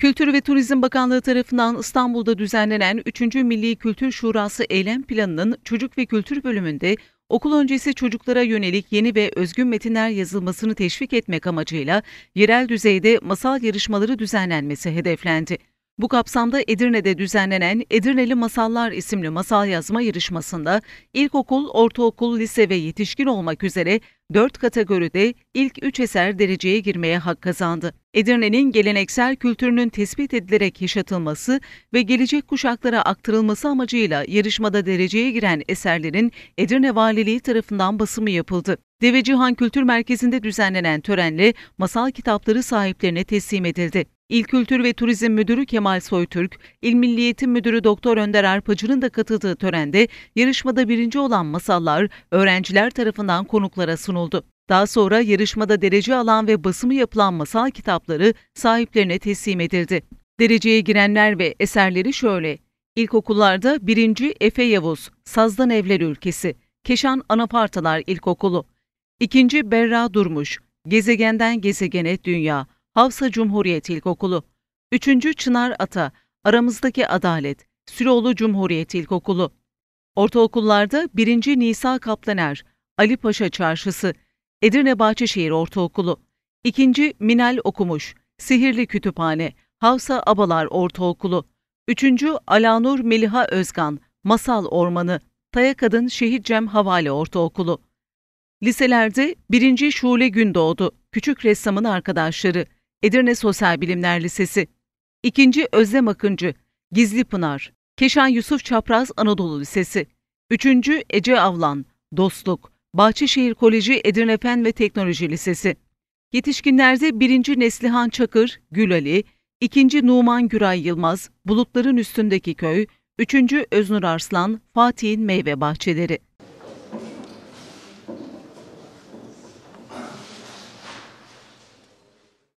Kültür ve Turizm Bakanlığı tarafından İstanbul'da düzenlenen 3. Milli Kültür Şurası Eylem Planı'nın Çocuk ve Kültür bölümünde okul öncesi çocuklara yönelik yeni ve özgün metinler yazılmasını teşvik etmek amacıyla yerel düzeyde masal yarışmaları düzenlenmesi hedeflendi. Bu kapsamda Edirne'de düzenlenen Edirneli Masallar isimli masal yazma yarışmasında ilkokul, ortaokul, lise ve yetişkin olmak üzere 4 kategoride ilk 3 eser dereceye girmeye hak kazandı. Edirne'nin geleneksel kültürünün tespit edilerek yaşatılması ve gelecek kuşaklara aktarılması amacıyla yarışmada dereceye giren eserlerin Edirne Valiliği tarafından basımı yapıldı. Devecihan Kültür Merkezi'nde düzenlenen törenle masal kitapları sahiplerine teslim edildi. İl Kültür ve Turizm Müdürü Kemal Soytürk, İl Milliyeti Müdürü Doktor Önder Arpacı'nın da katıldığı törende yarışmada birinci olan masallar öğrenciler tarafından konuklara sunuldu. Daha sonra yarışmada derece alan ve basımı yapılan masal kitapları sahiplerine teslim edildi. Dereceye girenler ve eserleri şöyle. İlkokullarda 1. Efe Yavuz, Sazdan Evler Ülkesi, Keşan Anapartalar İlkokulu, 2. Berra Durmuş, Gezegenden Gezegene Dünya, Havsa Cumhuriyet İlkokulu, 3. Çınar Ata, Aramızdaki Adalet, Süloğlu Cumhuriyet İlkokulu, Ortaokullarda 1. Nisa Kaplaner, Ali Paşa Çarşısı, Edirne Bahçeşehir Ortaokulu, 2. Minel Okumuş, Sihirli Kütüphane, Havsa Abalar Ortaokulu, 3. Alanur Meliha Özgan, Masal Ormanı, Taya Kadın Şehit Cem Havale Ortaokulu. Liselerde 1. Şule Gündoğdu, Küçük Ressamın Arkadaşları, Edirne Sosyal Bilimler Lisesi. 2. Özlem Akıncı, Gizli Pınar, Keşan Yusuf Çapraz Anadolu Lisesi. 3. Ece Avlan, Dostluk, Bahçeşehir Koleji, Edirne Fen ve Teknoloji Lisesi. Yetişkinlerde 1. Neslihan Çakır, Gül Ali, 2. Numan Güray Yılmaz, Bulutların Üstündeki Köy, 3. Öznur Arslan, Fatih'in Meyve Bahçeleri.